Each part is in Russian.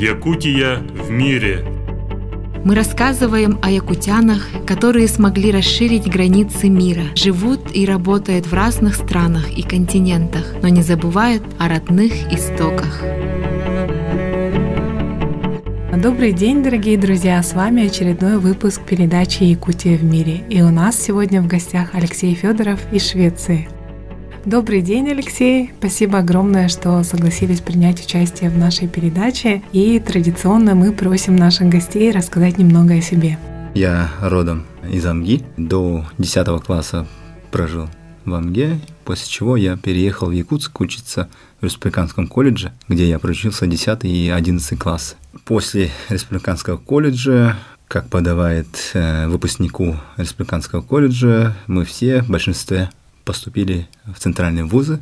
Якутия в мире. Мы рассказываем о якутянах, которые смогли расширить границы мира, живут и работают в разных странах и континентах, но не забывают о родных истоках. Добрый день, дорогие друзья! С вами очередной выпуск передачи «Якутия в мире». И у нас сегодня в гостях Алексей Федоров из Швеции. Добрый день, Алексей. Спасибо огромное, что согласились принять участие в нашей передаче. И традиционно мы просим наших гостей рассказать немного о себе. Я родом из Амги. До 10 класса прожил в Амге, после чего я переехал в Якутск учиться в Республиканском колледже, где я проучился 10 и 11 класс. После Республиканского колледжа как подавает э, выпускнику Республиканского колледжа, мы все в большинстве поступили в центральные вузы.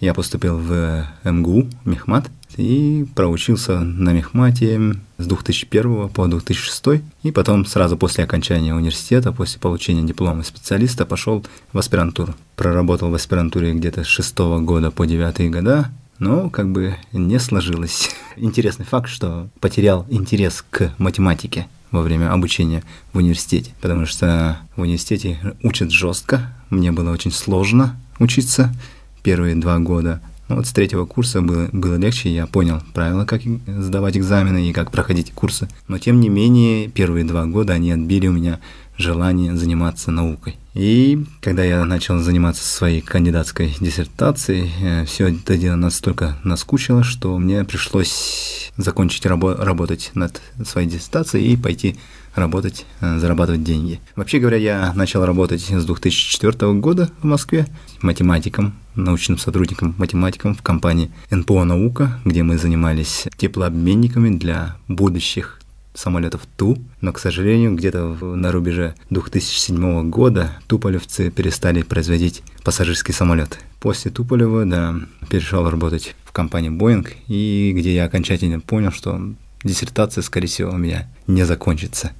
Я поступил в МГУ, Мехмат, и проучился на Мехмате с 2001 по 2006. И потом сразу после окончания университета, после получения диплома специалиста, пошел в аспирантуру. Проработал в аспирантуре где-то с 6 года по 9 года, но как бы не сложилось. Интересный факт, что потерял интерес к математике во время обучения в университете, потому что в университете учат жестко, мне было очень сложно учиться первые два года. Но вот с третьего курса было, было легче, я понял правила, как сдавать экзамены и как проходить курсы. Но тем не менее, первые два года они отбили у меня желание заниматься наукой. И когда я начал заниматься своей кандидатской диссертацией, э, все это дело настолько наскучило, что мне пришлось закончить рабо- работать над своей диссертацией и пойти работать, э, зарабатывать деньги. Вообще говоря, я начал работать с 2004 года в Москве математиком, научным сотрудником математиком в компании НПО «Наука», где мы занимались теплообменниками для будущих самолетов Ту, но, к сожалению, где-то на рубеже 2007 года туполевцы перестали производить пассажирские самолеты. После Туполева, да, перешел работать в компании Boeing, и где я окончательно понял, что диссертация, скорее всего, у меня не закончится.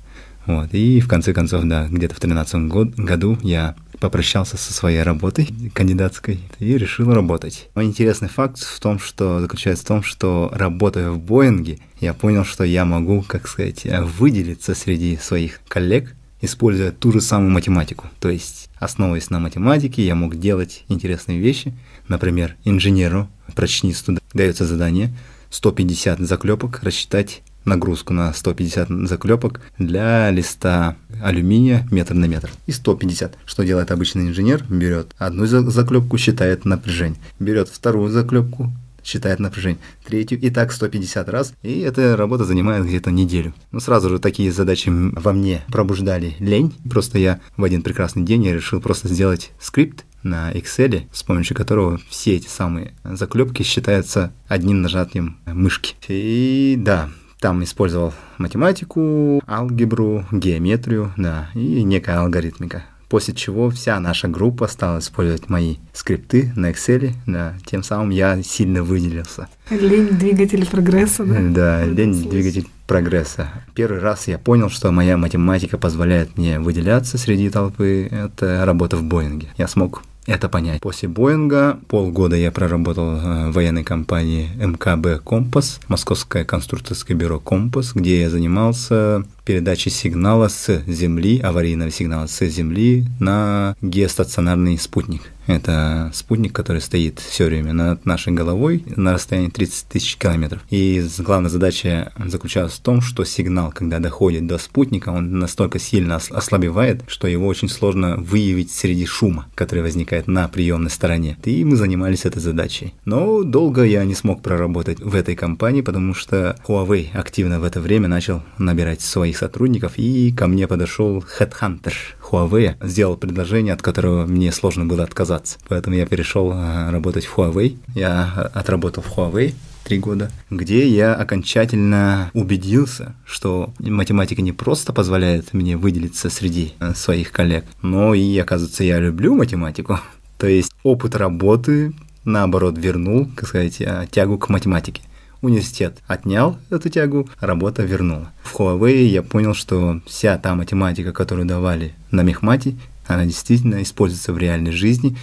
Вот. И в конце концов, да, где-то в 2013 год, году я попрощался со своей работой кандидатской и решил работать. Но интересный факт в том, что заключается в том, что работая в Боинге, я понял, что я могу, как сказать, выделиться среди своих коллег, используя ту же самую математику. То есть, основываясь на математике, я мог делать интересные вещи. Например, инженеру, прочнисту дается задание 150 заклепок рассчитать нагрузку на 150 заклепок для листа алюминия метр на метр. И 150. Что делает обычный инженер? Берет одну заклепку, считает напряжение. Берет вторую заклепку, считает напряжение. Третью и так 150 раз. И эта работа занимает где-то неделю. Ну, сразу же такие задачи во мне пробуждали лень. Просто я в один прекрасный день я решил просто сделать скрипт, на Excel, с помощью которого все эти самые заклепки считаются одним нажатием мышки. И да, там использовал математику, алгебру, геометрию, да, и некая алгоритмика. После чего вся наша группа стала использовать мои скрипты на Excel, да, тем самым я сильно выделился. Лень двигатель прогресса, да? Да, лень двигатель прогресса. Первый раз я понял, что моя математика позволяет мне выделяться среди толпы. Это работа в Боинге. Я смог это понять. После Боинга полгода я проработал э, в военной компании МКБ «Компас», Московское конструкторское бюро «Компас», где я занимался передачи сигнала с Земли, аварийного сигнала с Земли на геостационарный спутник. Это спутник, который стоит все время над нашей головой на расстоянии 30 тысяч километров. И главная задача заключалась в том, что сигнал, когда доходит до спутника, он настолько сильно ослабевает, что его очень сложно выявить среди шума, который возникает на приемной стороне. И мы занимались этой задачей. Но долго я не смог проработать в этой компании, потому что Huawei активно в это время начал набирать свои моих сотрудников, и ко мне подошел Headhunter Huawei, сделал предложение, от которого мне сложно было отказаться. Поэтому я перешел а, работать в Huawei. Я а, отработал в Huawei три года, где я окончательно убедился, что математика не просто позволяет мне выделиться среди а, своих коллег, но и, оказывается, я люблю математику. То есть опыт работы наоборот вернул, как сказать, тягу к математике университет отнял эту тягу, работа вернула. В Huawei я понял, что вся та математика, которую давали на мехмате, она действительно используется в реальной жизни,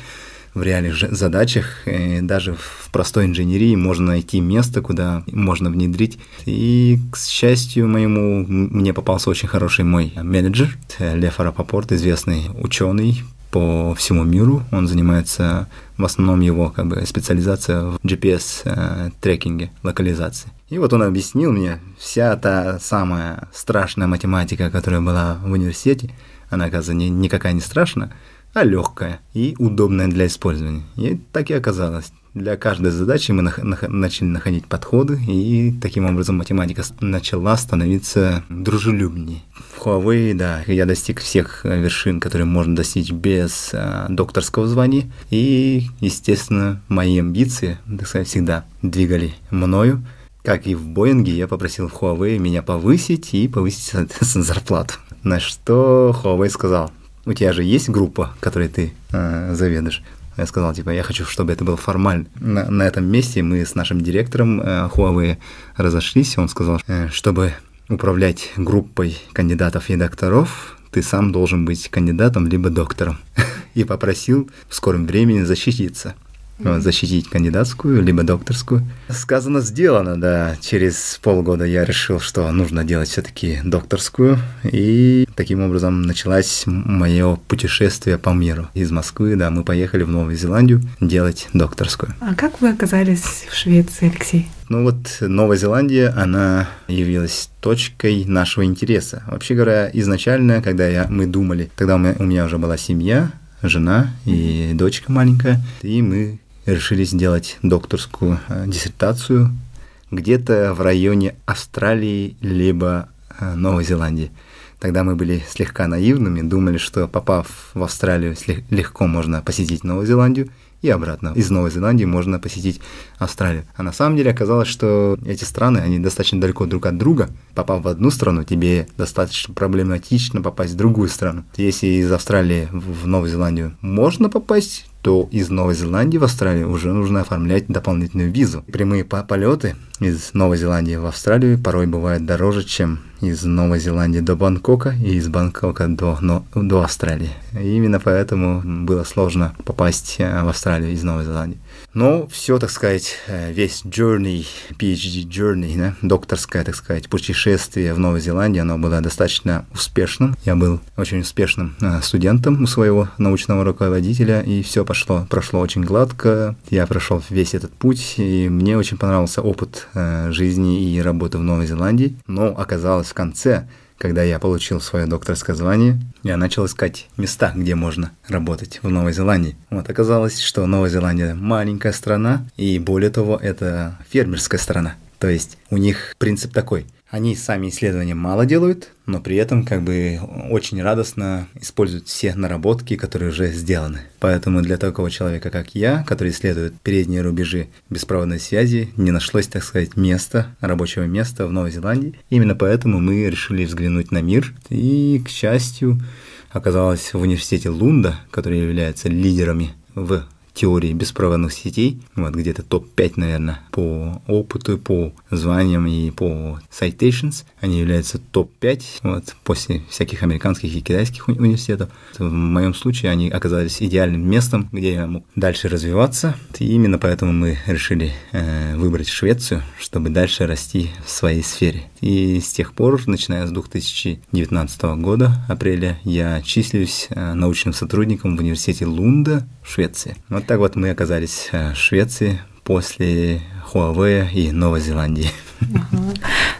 в реальных задачах, и даже в простой инженерии можно найти место, куда можно внедрить. И, к счастью моему, мне попался очень хороший мой менеджер, Лев Арапопорт, известный ученый, по всему миру. Он занимается, в основном его как бы специализация в GPS-трекинге, э, локализации. И вот он объяснил мне, вся та самая страшная математика, которая была в университете, она, оказывается, никакая не страшна, а легкая и удобная для использования. И так и оказалось. Для каждой задачи мы нах- нах- начали находить подходы, и таким образом математика начала становиться дружелюбнее. В Huawei, да, я достиг всех вершин, которые можно достичь без а, докторского звания, и, естественно, мои амбиции, так сказать, всегда двигали мною. Как и в Боинге, я попросил в Huawei меня повысить и повысить зарплату. На что Huawei сказал, у тебя же есть группа, которой ты э, заведуешь? Я сказал, типа, я хочу, чтобы это было формально. На, на этом месте мы с нашим директором э, Huawei разошлись. Он сказал, э, чтобы управлять группой кандидатов и докторов, ты сам должен быть кандидатом либо доктором. И попросил в скором времени защититься. Ну, защитить кандидатскую, либо докторскую. Сказано, сделано, да. Через полгода я решил, что нужно делать все-таки докторскую. И таким образом началось мое путешествие по миру. Из Москвы, да, мы поехали в Новую Зеландию делать докторскую. А как вы оказались в Швеции, Алексей? Ну вот Новая Зеландия, она явилась точкой нашего интереса. Вообще говоря, изначально, когда я, мы думали, тогда у меня, у меня уже была семья, жена и дочка маленькая, и мы решили сделать докторскую э, диссертацию где-то в районе Австралии либо э, Новой Зеландии. Тогда мы были слегка наивными, думали, что попав в Австралию, легко можно посетить Новую Зеландию и обратно. Из Новой Зеландии можно посетить Австралию. А на самом деле оказалось, что эти страны, они достаточно далеко друг от друга. Попав в одну страну, тебе достаточно проблематично попасть в другую страну. Если из Австралии в Новую Зеландию можно попасть то из Новой Зеландии в Австралию уже нужно оформлять дополнительную визу. Прямые полеты из Новой Зеландии в Австралию порой бывают дороже, чем из Новой Зеландии до Бангкока и из Бангкока до, но, до Австралии. И именно поэтому было сложно попасть э, в Австралию из Новой Зеландии. Но все, так сказать, э, весь journey, PhD journey, да, докторское, так сказать, путешествие в Новой Зеландии, оно было достаточно успешным. Я был очень успешным э, студентом у своего научного руководителя, и все пошло, прошло очень гладко. Я прошел весь этот путь, и мне очень понравился опыт э, жизни и работы в Новой Зеландии. Но оказалось в конце, когда я получил свое докторское звание, я начал искать места, где можно работать в Новой Зеландии. Вот оказалось, что Новая Зеландия маленькая страна, и более того, это фермерская страна. То есть у них принцип такой – они сами исследования мало делают, но при этом как бы очень радостно используют все наработки, которые уже сделаны. Поэтому для такого человека, как я, который исследует передние рубежи беспроводной связи, не нашлось, так сказать, места, рабочего места в Новой Зеландии. Именно поэтому мы решили взглянуть на мир. И, к счастью, оказалось в университете Лунда, который является лидерами в теории беспроводных сетей, ну, вот где-то топ-5, наверное, по опыту, по званиям и по citations. Они являются топ-5 вот, после всяких американских и китайских уни- университетов. В моем случае они оказались идеальным местом, где я мог дальше развиваться. И именно поэтому мы решили э, выбрать Швецию, чтобы дальше расти в своей сфере. И с тех пор, начиная с 2019 года, апреля, я числюсь э, научным сотрудником в университете Лунда в Швеции. Вот так вот мы оказались э, в Швеции после Хуавея и Новой Зеландии. Ага.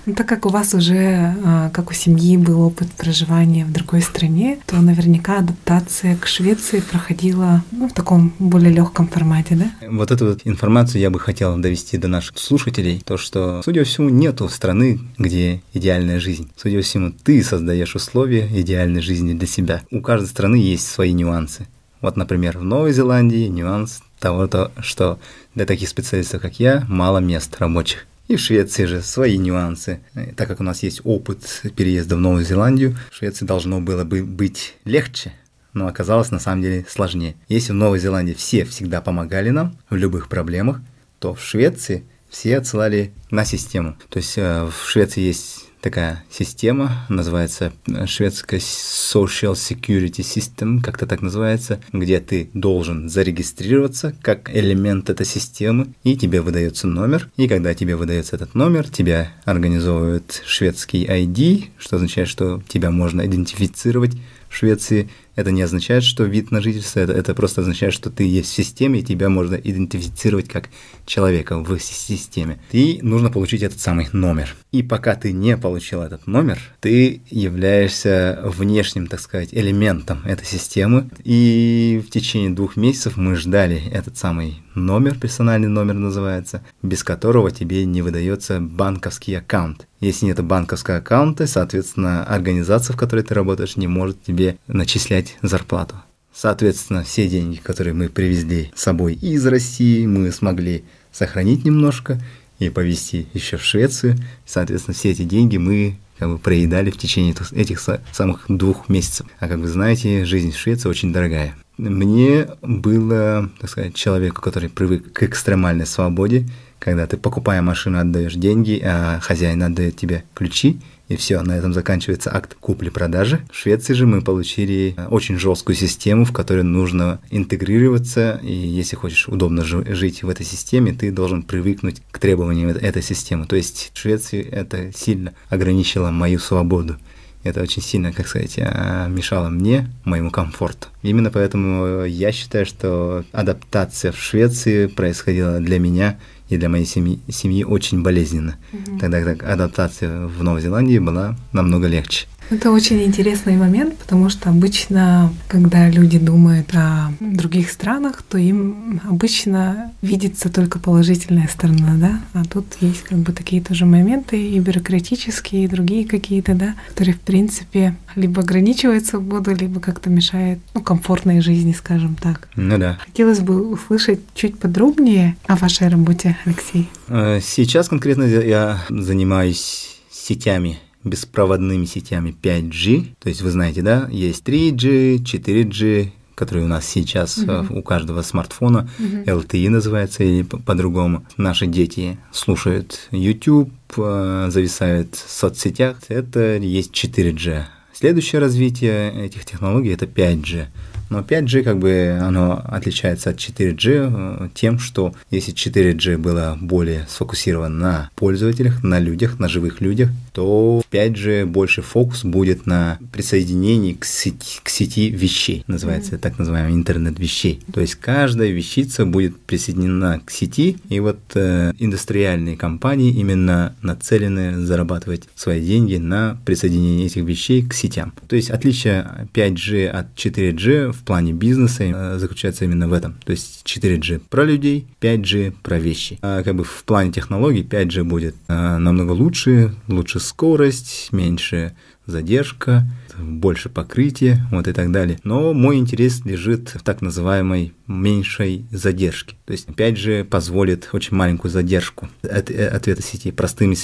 Ну, так как у вас уже, э, как у семьи, был опыт проживания в другой стране, то наверняка адаптация к Швеции проходила ну, в таком более легком формате, да? Вот эту вот информацию я бы хотел довести до наших слушателей, то что, судя по всему, нету страны, где идеальная жизнь. Судя по всему, ты создаешь условия идеальной жизни для себя. У каждой страны есть свои нюансы. Вот, например, в Новой Зеландии нюанс того, то, что для таких специалистов, как я, мало мест рабочих. И в Швеции же свои нюансы. Э, так как у нас есть опыт переезда в Новую Зеландию, в Швеции должно было бы быть легче, но оказалось на самом деле сложнее. Если в Новой Зеландии все всегда помогали нам в любых проблемах, то в Швеции все отсылали на систему. То есть э, в Швеции есть такая система, называется э, шведская Social Security System, как-то так называется, где ты должен зарегистрироваться как элемент этой системы, и тебе выдается номер, и когда тебе выдается этот номер, тебя организовывают шведский ID, что означает, что тебя можно идентифицировать в Швеции, это не означает, что вид на жительство, это, это просто означает, что ты есть в системе, и тебя можно идентифицировать как человека в системе. И нужно получить этот самый номер. И пока ты не получил этот номер, ты являешься внешним, так сказать, элементом этой системы. И в течение двух месяцев мы ждали этот самый номер, персональный номер называется, без которого тебе не выдается банковский аккаунт. Если нет банковского аккаунта, соответственно, организация, в которой ты работаешь, не может тебе начислять зарплату. Соответственно, все деньги, которые мы привезли с собой из России, мы смогли сохранить немножко и повезти еще в Швецию. Соответственно, все эти деньги мы как бы проедали в течение этих самых двух месяцев. А как вы знаете, жизнь в Швеции очень дорогая. Мне было, так сказать, человеку, который привык к экстремальной свободе, когда ты, покупая машину, отдаешь деньги, а хозяин отдает тебе ключи, и все, на этом заканчивается акт купли-продажи. В Швеции же мы получили очень жесткую систему, в которой нужно интегрироваться, и если хочешь удобно жить в этой системе, ты должен привыкнуть к требованиям этой системы. То есть в Швеции это сильно ограничило мою свободу это очень сильно, как сказать, э, мешало мне, моему комфорту. Именно поэтому я считаю, что адаптация в Швеции происходила для меня и для моей семьи, семьи очень болезненно, угу. тогда как адаптация в Новой Зеландии была намного легче. Это очень интересный момент, потому что обычно, когда люди думают о других странах, то им обычно видится только положительная сторона, да, а тут есть как бы такие тоже моменты и бюрократические, и другие какие-то, да, которые, в принципе, либо ограничивают свободу, либо как-то мешают, ну, комфортной жизни, скажем так. Ну да. Хотелось бы услышать чуть подробнее о вашей работе, Алексей. Э, сейчас конкретно я занимаюсь сетями беспроводными сетями 5G. То есть вы знаете, да, есть 3G, 4G, которые у нас сейчас угу. у каждого смартфона, угу. LTE называется или по-другому. По Наши дети слушают YouTube, э, зависают в соцсетях. Это есть 4G. Следующее развитие этих технологий – это 5G. Но 5G как бы оно отличается от 4G э, тем, что если 4G было более сфокусировано на пользователях, на людях, на живых людях, то 5G больше фокус будет на присоединении к сети, к сети вещей, называется так называемый интернет вещей. То есть каждая вещица будет присоединена к сети, и вот э, индустриальные компании именно нацелены зарабатывать свои деньги на присоединении этих вещей к сетям. То есть отличие 5G от 4G в плане бизнеса э, заключается именно в этом. То есть 4G про людей, 5G про вещи. А как бы в плане технологий 5G будет э, намного лучше, лучше скорость, меньше задержка, больше покрытия, вот и так далее. Но мой интерес лежит в так называемой меньшей задержке. То есть, опять же, позволит очень маленькую задержку от, э, ответа сети. Простыми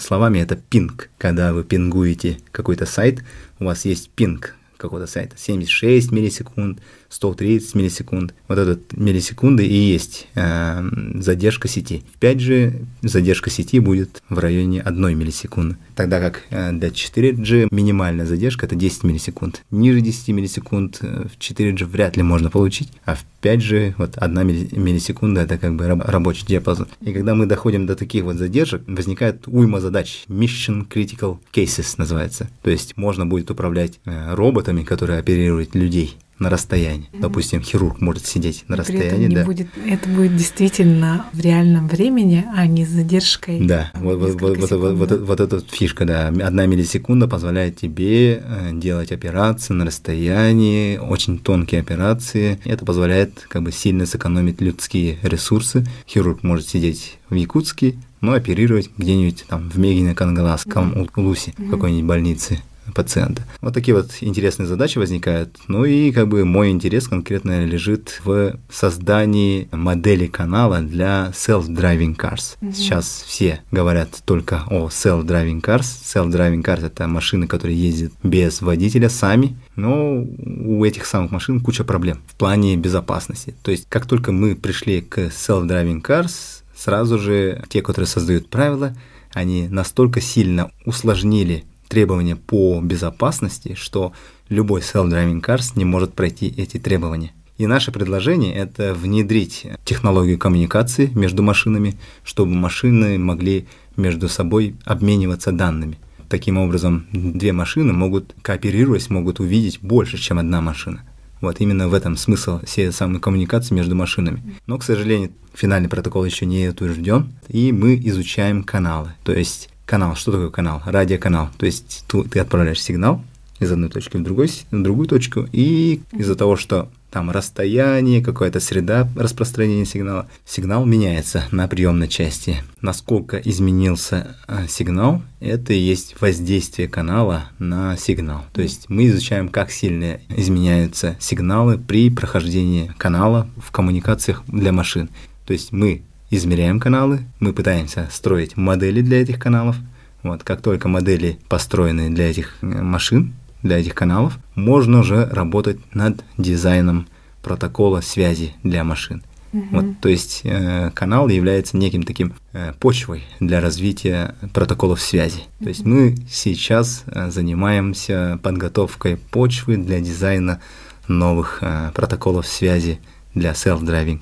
словами, это пинг. Когда вы пингуете какой-то сайт, у вас есть пинг какого-то сайта, 76 миллисекунд, 130 миллисекунд. Вот этот миллисекунды и есть э, задержка сети. В 5G задержка сети будет в районе 1 миллисекунды, тогда как э, для 4G минимальная задержка это 10 миллисекунд. Ниже 10 миллисекунд э, в 4G вряд ли можно получить, а в 5G вот 1 миллисекунда это как бы рабочий диапазон. И когда мы доходим до таких вот задержек, возникает уйма задач. Mission Critical Cases называется. То есть можно будет управлять э, роботами, которые оперируют людей на расстоянии. Допустим, хирург может сидеть на и расстоянии, да. Будет, это будет действительно в реальном времени, а не с задержкой. Да, вот, вот, вот, вот, вот, вот, эта фишка, да. Одна миллисекунда позволяет тебе э, делать операции на расстоянии, очень тонкие операции. Это позволяет как бы сильно сэкономить людские ресурсы. Хирург может сидеть в Якутске, но оперировать где-нибудь там в Мегине, Кангаласском, mm-hmm. Улусе, mm-hmm. какой-нибудь больнице пациента. Вот такие вот интересные задачи возникают. Ну и как бы мой интерес конкретно лежит в создании модели канала для self-driving cars. Mm-hmm. Сейчас все говорят только о self-driving cars. Self-driving cars это машины, которые ездят без водителя сами. Но у этих самых машин куча проблем в плане безопасности. То есть как только мы пришли к self-driving cars, сразу же те, которые создают правила, они настолько сильно усложнили требования по безопасности, что любой self-driving cars не может пройти эти требования. И наше предложение – это внедрить технологию коммуникации между машинами, чтобы машины могли между собой обмениваться данными. Таким образом, две машины могут, кооперируясь, могут увидеть больше, чем одна машина. Вот именно в этом смысл всей самой коммуникации между машинами. Но, к сожалению, финальный протокол еще не утвержден, и мы изучаем каналы. То есть канал. Что такое канал? Радиоканал. То есть ту, ты отправляешь сигнал из одной точки в, другой, в другую точку, и из-за того, что там расстояние, какая-то среда распространения сигнала, сигнал меняется на приемной части. Насколько изменился э, сигнал, это и есть воздействие канала на сигнал. То есть мы изучаем, как сильно изменяются сигналы при прохождении канала в коммуникациях для машин. То есть мы измеряем каналы, мы пытаемся строить модели для этих каналов. Вот, как только модели построены для этих э, машин, для этих каналов, можно уже работать над дизайном протокола связи для машин. Угу. Вот, то есть э, канал является неким таким э, почвой для развития протоколов связи. Угу. То есть мы сейчас э, занимаемся подготовкой почвы для дизайна новых э, протоколов связи для self-driving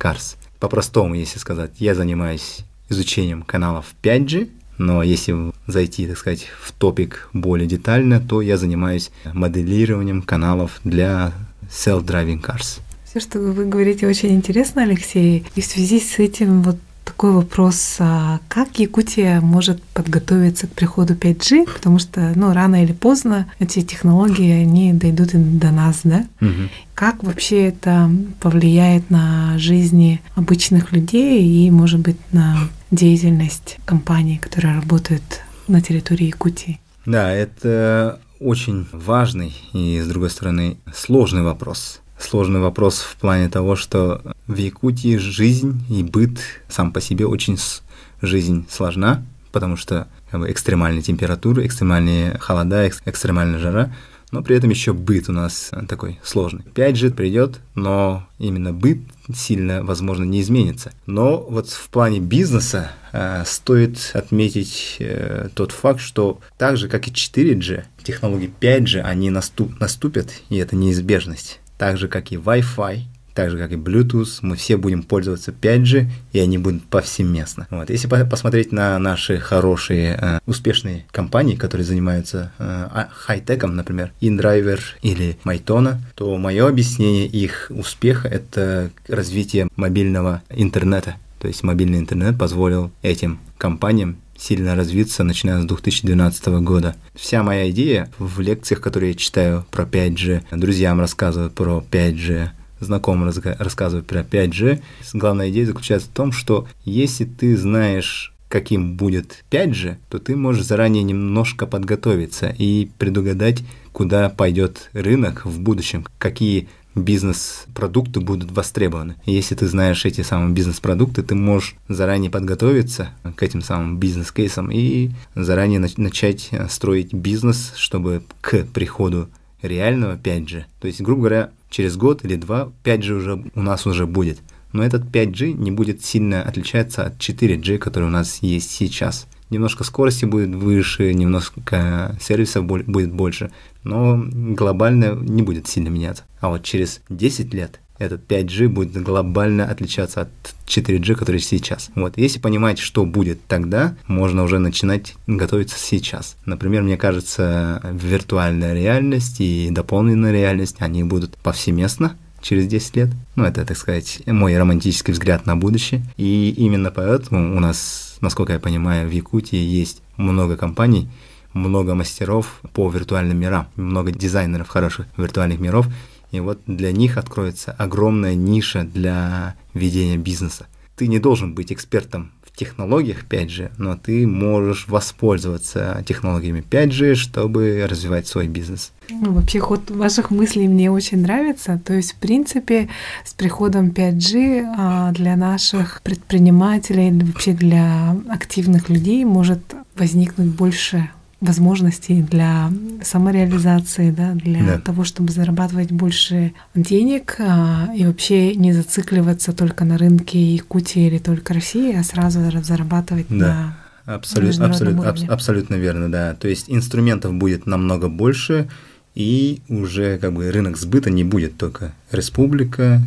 cars по-простому, если сказать, я занимаюсь изучением каналов 5G, но если зайти, так сказать, в топик более детально, то я занимаюсь моделированием каналов для self-driving cars. Все, что вы говорите, очень интересно, Алексей. И в связи с этим вот такой вопрос, а как Якутия может подготовиться к приходу 5G, потому что, ну, рано или поздно эти технологии, они дойдут и до нас, да? Угу. Как вообще это повлияет на жизни обычных людей и, может быть, на деятельность компаний, которые работают на территории Якутии? Да, это очень важный и, с другой стороны, сложный вопрос сложный вопрос в плане того, что в Якутии жизнь и быт сам по себе очень с... жизнь сложна, потому что как бы, экстремальные температуры, экстремальные холода, экс... экстремальная жара, но при этом еще быт у нас такой сложный. Пять g придет, но именно быт сильно, возможно, не изменится. Но вот в плане бизнеса э, стоит отметить э, тот факт, что так же, как и 4G, технологии 5G, они наступ, наступят, и это неизбежность так же как и Wi-Fi, так же как и Bluetooth, мы все будем пользоваться 5G, и они будут повсеместно. Вот. Если по посмотреть на наши хорошие, э, успешные компании, которые занимаются э, а, хай-теком, например, InDriver или Майтона, то мое объяснение их успеха – это развитие мобильного интернета. То есть мобильный интернет позволил этим компаниям сильно развиться, начиная с 2012 года. Вся моя идея в лекциях, которые я читаю про 5G, друзьям рассказываю про 5G, знакомым рассказываю про 5G. Главная идея заключается в том, что если ты знаешь каким будет 5G, то ты можешь заранее немножко подготовиться и предугадать, куда пойдет рынок в будущем, какие бизнес-продукты будут востребованы. Если ты знаешь эти самые бизнес-продукты, ты можешь заранее подготовиться к этим самым бизнес-кейсам и заранее начать строить бизнес, чтобы к приходу реального 5G, то есть, грубо говоря, через год или два 5G уже у нас уже будет. Но этот 5G не будет сильно отличаться от 4G, который у нас есть сейчас немножко скорости будет выше, немножко сервисов будет больше, но глобально не будет сильно меняться. А вот через 10 лет этот 5G будет глобально отличаться от 4G, который сейчас. Вот, если понимать, что будет тогда, можно уже начинать готовиться сейчас. Например, мне кажется, виртуальная реальность и дополненная реальность, они будут повсеместно через 10 лет. Ну, это, так сказать, мой романтический взгляд на будущее. И именно поэтому у нас насколько я понимаю, в Якутии есть много компаний, много мастеров по виртуальным мирам, много дизайнеров хороших виртуальных миров, и вот для них откроется огромная ниша для ведения бизнеса. Ты не должен быть экспертом технологиях 5G, но ты можешь воспользоваться технологиями 5G, чтобы развивать свой бизнес. Ну, вообще ход ваших мыслей мне очень нравится. То есть, в принципе, с приходом 5G а, для наших предпринимателей, вообще для активных людей может возникнуть больше возможностей для самореализации, да, для да. того, чтобы зарабатывать больше денег а, и вообще не зацикливаться только на рынке Якутии или только России, а сразу зарабатывать да. на абсолютно абсолютно аб, абсолютно верно, да. То есть инструментов будет намного больше, и уже как бы рынок сбыта не будет только республика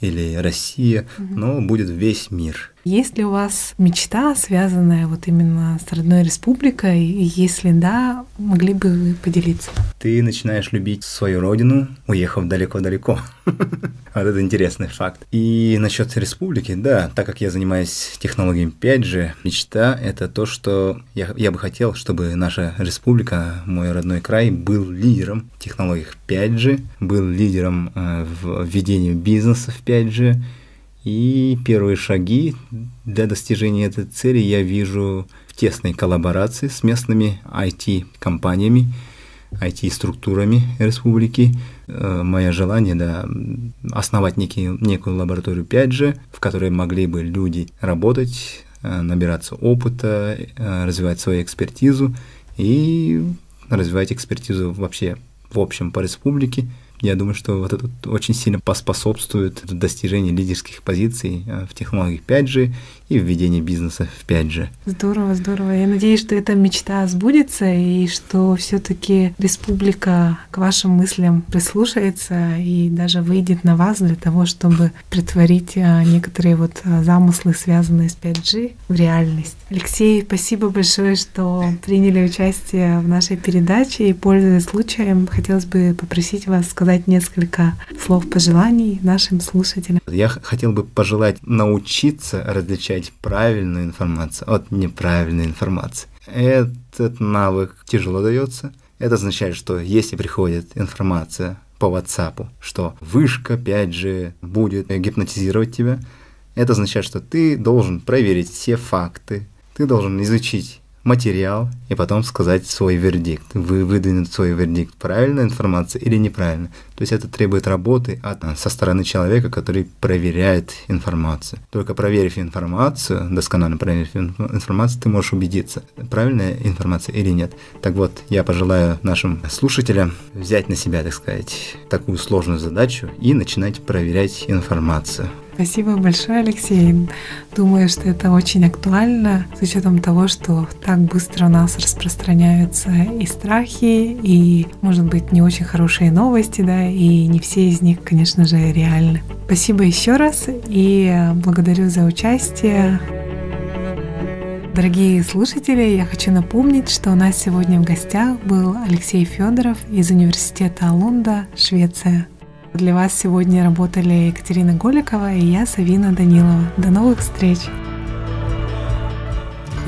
или Россия, угу. но будет весь мир. Есть ли у вас мечта, связанная вот именно с родной республикой? И если да, могли бы вы поделиться? Ты начинаешь любить свою родину, уехав далеко-далеко. Вот это интересный факт. И насчет республики, да, так как я занимаюсь технологиями 5G, мечта — это то, что я, я бы хотел, чтобы наша республика, мой родной край, был лидером технологий 5G, был лидером э, в ведении бизнеса в 5G, и первые шаги для достижения этой цели я вижу в тесной коллаборации с местными IT-компаниями, IT-структурами республики. Э, Мое желание да, основать некий, некую лабораторию 5G, в которой могли бы люди работать, э, набираться опыта, э, развивать свою экспертизу и развивать экспертизу вообще в общем по республике – я думаю, что вот это очень сильно поспособствует достижению лидерских позиций а, в технологиях 5G и введение бизнеса в 5G. Здорово, здорово. Я надеюсь, что эта мечта сбудется и что все-таки республика к вашим мыслям прислушается и даже выйдет на вас для того, чтобы притворить а, некоторые вот а, замыслы, связанные с 5G, в реальность. Алексей, спасибо большое, что приняли участие в нашей передаче и, пользуясь случаем, хотелось бы попросить вас сказать несколько слов пожеланий нашим слушателям. Я хотел бы пожелать научиться различать отличать правильную информацию от неправильной информации. Этот навык тяжело дается. Это означает, что если приходит информация по WhatsApp, что вышка 5G будет гипнотизировать тебя, это означает, что ты должен проверить все факты, ты должен изучить материал и потом сказать свой вердикт, вы выдвинуть свой вердикт, правильная информация или неправильно. То есть это требует работы от, со стороны человека, который проверяет информацию. Только проверив информацию, досконально проверив информацию, ты можешь убедиться, правильная информация или нет. Так вот, я пожелаю нашим слушателям взять на себя, так сказать, такую сложную задачу и начинать проверять информацию. Спасибо большое, Алексей. Думаю, что это очень актуально с учетом того, что так быстро у нас распространяются и страхи, и, может быть, не очень хорошие новости, да, и не все из них, конечно же, реальны. Спасибо еще раз и благодарю за участие. Дорогие слушатели, я хочу напомнить, что у нас сегодня в гостях был Алексей Федоров из Университета Алунда, Швеция. Для вас сегодня работали Екатерина Голикова и я, Савина Данилова. До новых встреч!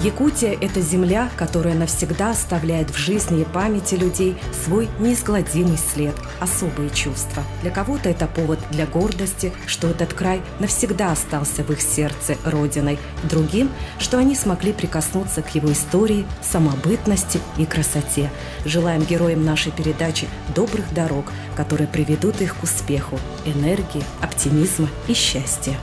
Якутия – это земля, которая навсегда оставляет в жизни и памяти людей свой неизгладимый след, особые чувства. Для кого-то это повод для гордости, что этот край навсегда остался в их сердце родиной, другим, что они смогли прикоснуться к его истории, самобытности и красоте. Желаем героям нашей передачи добрых дорог, которые приведут их к успеху, энергии, оптимизма и счастья.